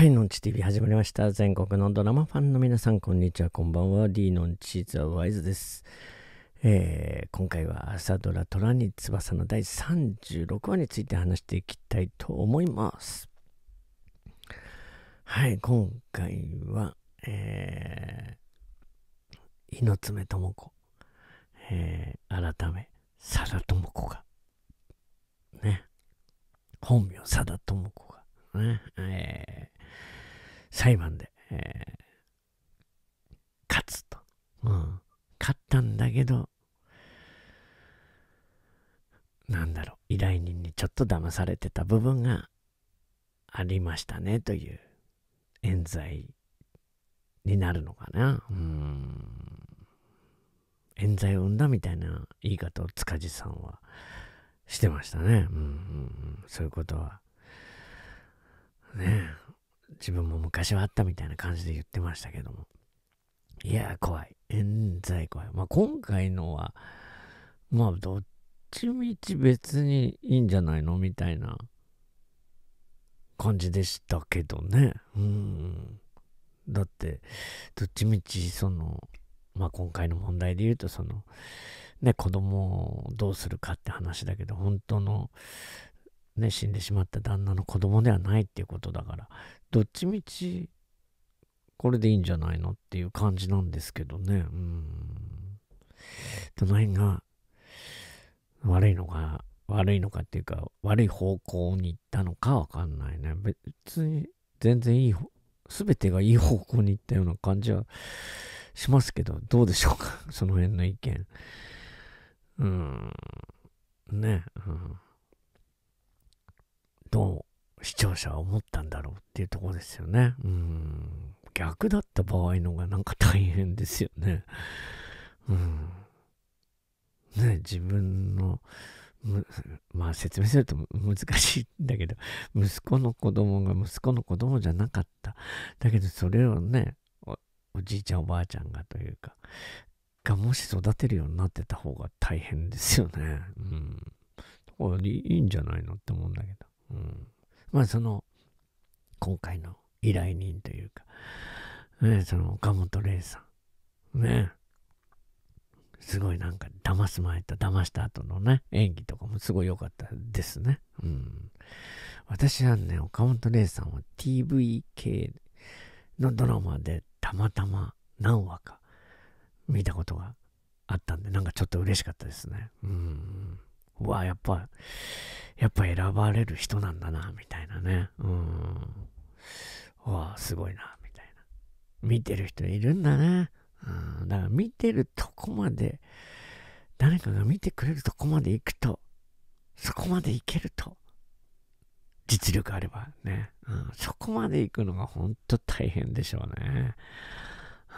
はいのんち TV 始まりました。全国のドラマファンの皆さん、こんにちは、こんばんは。D のんちザ・ワイズです、えー、今回は朝ドラ虎に翼の第36話について話していきたいと思います。はい、今回は、えー、猪爪智子、えー、改め、佐田智子が、ね、本名佐田智子が、ね、え裁判で、えー、勝つと、うん。勝ったんだけど、なんだろう、依頼人にちょっと騙されてた部分がありましたねという冤罪になるのかな。うん。冤罪を生んだみたいな言い方を塚地さんはしてましたね。うん、うん、そういうことは。ねえ。自分も昔はあったみたいな感じで言ってましたけども。いや、怖い。冤罪怖い。まあ、今回のは、まあ、どっちみち別にいいんじゃないのみたいな感じでしたけどね。うん。だって、どっちみち、その、まあ、今回の問題で言うと、その、ね、子供をどうするかって話だけど、本当のね、死んでしまった旦那の子供ではないっていうことだから、どっちみち、これでいいんじゃないのっていう感じなんですけどね。うん。どの辺が悪いのか、悪いのかっていうか、悪い方向に行ったのかわかんないね。別に全然いい、全てがいい方向に行ったような感じはしますけど、どうでしょうか その辺の意見。うん。ね。うんどう視聴者は思ったんだろうっていうとこですよね。うん。逆だった場合のがなんか大変ですよね。うん。ね、自分の、まあ説明すると難しいんだけど、息子の子供が息子の子供じゃなかった。だけどそれをね、おおじいちゃんおばあちゃんがというか、がもし育てるようになってた方が大変ですよね。うん。だからいいんじゃないのって思うんだけど。うん、まあその今回の依頼人というか、ね、その岡本玲さんねすごいなんか騙す前と騙した後のね演技とかもすごい良かったですね、うん、私はね岡本玲さんは TV 系のドラマでたまたま何話か見たことがあったんでなんかちょっと嬉しかったですねうんうわやっぱやっぱ選ばれる人なんだな、みたいなね。うん。わあ、すごいな、みたいな。見てる人いるんだね。うん。だから見てるとこまで、誰かが見てくれるとこまで行くと、そこまで行けると、実力あればね。うん。そこまで行くのが本当大変でしょうね。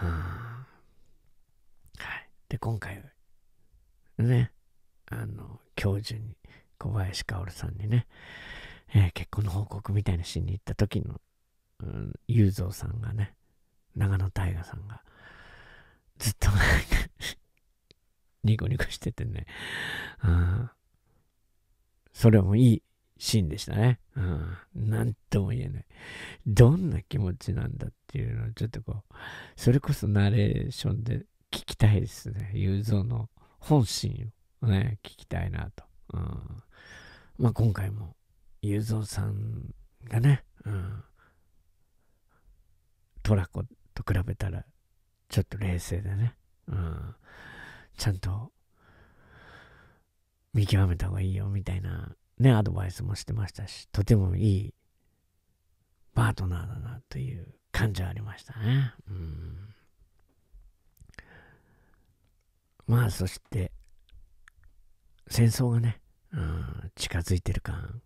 うん。はい。で、今回、ね、あの、教授に小林薫さんにね、えー、結婚の報告みたいにしに行った時の、うん、雄三さんがね、長野大河さんが、ずっとニコニコしててね、うん、それもいいシーンでしたね。うん、なんとも言えない。どんな気持ちなんだっていうのを、ちょっとこう、それこそナレーションで聞きたいですね。雄三の本心をね、聞きたいなと。うん、まあ、今回も、ゆうぞうさんがね、うん、トラコと比べたら、ちょっと冷静でね、うん、ちゃんと、見極めた方がいいよ、みたいな、ね、アドバイスもしてましたし、とてもいいパートナーだなという感じはありましたね。うん、まあそして戦争がねうん、近づいてる感。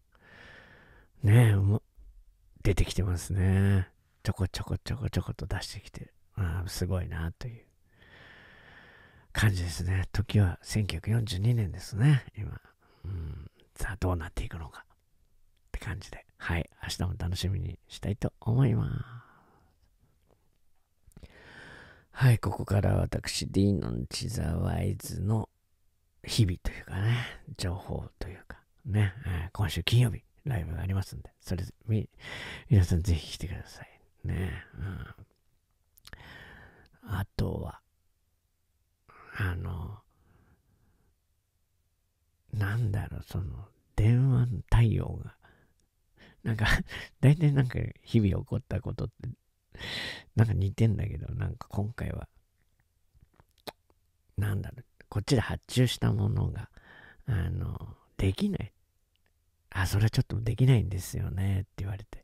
ねえ、出てきてますね。ちょこちょこちょこちょこと出してきて、うん、すごいなという感じですね。時は1942年ですね、今。うん、さあ、どうなっていくのかって感じで、はい、明日も楽しみにしたいと思います。はい、ここから私、D のチザワイズの日々というかね、情報というかね、えー、今週金曜日ライブがありますんで、それみ、皆さんぜひ来てください。ね、うん、あとは、あの、なんだろう、その、電話の対応が、なんか、大体なんか日々起こったことって、なんか似てんだけど、なんか今回は、なんだろう、こっちで発注したものが、あの、できない。あ、それはちょっとできないんですよねって言われて、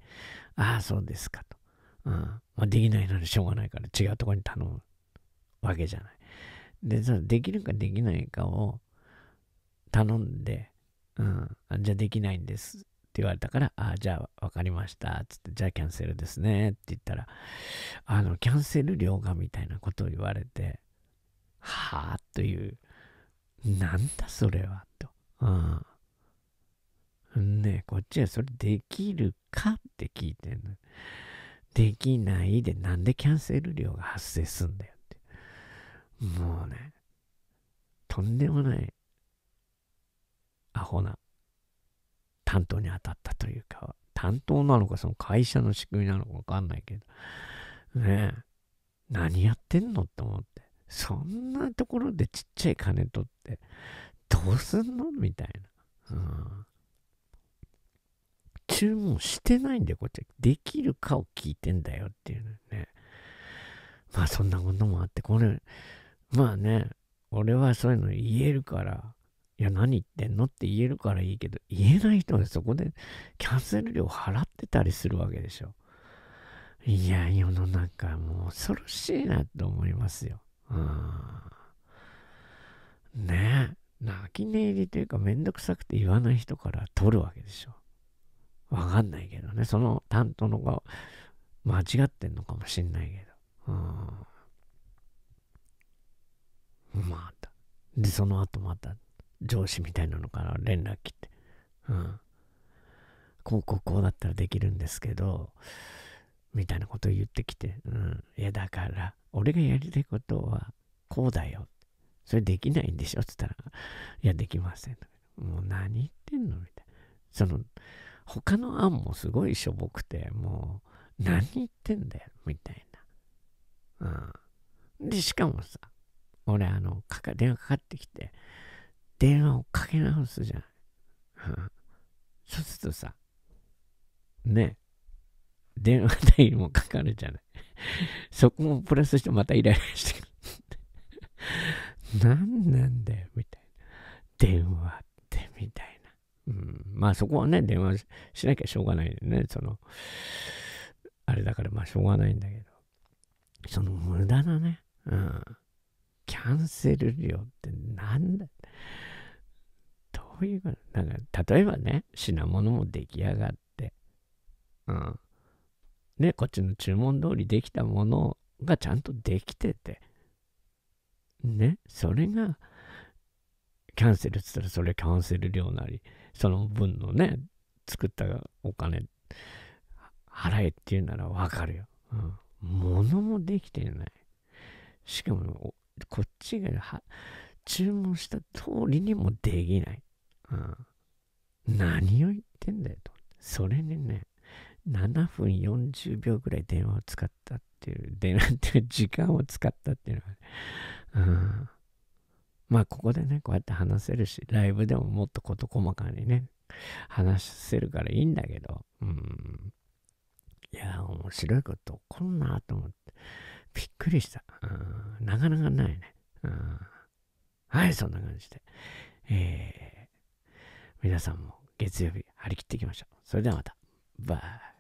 ああ、そうですかと。うん。まあ、できないならしょうがないから違うとこに頼むわけじゃない。で、そのできるかできないかを頼んで、うん、じゃあできないんですって言われたから、あじゃあ分かりました。つって、じゃあキャンセルですね。って言ったら、あの、キャンセル料がみたいなことを言われて、はあという、なんだそれは、と。うん。ねこっちはそれできるかって聞いてんの。できないで、なんでキャンセル料が発生すんだよって。もうね、とんでもない、アホな、担当に当たったというか、担当なのか、その会社の仕組みなのかわかんないけど、ねえ、何やってんのって思って。そんなところでちっちゃい金取って、どうすんのみたいな。うん。注文してないんで、こっち。は。できるかを聞いてんだよっていうね。まあそんなこともあって、これ、まあね、俺はそういうの言えるから、いや何言ってんのって言えるからいいけど、言えない人はそこでキャンセル料払ってたりするわけでしょ。いや、世の中もう恐ろしいなと思いますよ。ねえ。泣き寝入りというかめんどくさくて言わない人から取るわけでしょ。わかんないけどね。その担当のが間違ってんのかもしんないけど。うん。また。で、その後また上司みたいなのから連絡来て。うん。こうこうこうだったらできるんですけど、みたいなことを言ってきて、うん、いやだから、俺がやりたいことはこうだよ。それできないんでしょって言ったら、いや、できません。もう何言ってんのみたいな。その、他の案もすごいしょぼくて、もう、何言ってんだよ、みたいな。うん。で、しかもさ、俺、あの、かか電話かかってきて、電話をかけ直すじゃん。うん。そうするとさ、ね、電話代もかかるじゃない。そこもプラスしてまたイライラしてくる。何なんだよ、みたいな。電話って、みたいな。うん、まあそこはね、電話しなきゃしょうがないよね。その、あれだからまあしょうがないんだけど。その無駄なね、うん、キャンセル料ってなんだどういうなんか、例えばね、品物も出来上がって、うん、ね、こっちの注文通りできたものがちゃんとできてて、ね、それが、キャンセルっつったらそれキャンセル料なり、その分のね、作ったお金、払えっていうならわかるよ。うん。物もできてない。しかも、こっちが注文した通りにもできない。うん。何を言ってんだよと。それにね、7分40秒ぐらい電話を使ったっていう、電話っていう時間を使ったっていうのは、うん。まあ、ここでね、こうやって話せるし、ライブでももっと事細かにね、話せるからいいんだけど、うん。いや、面白いこと起こんなと思って、びっくりした。うん、なかなかないね。うん、はい、そんな感じで。えー、皆さんも月曜日張り切っていきましょう。それではまた。バイ。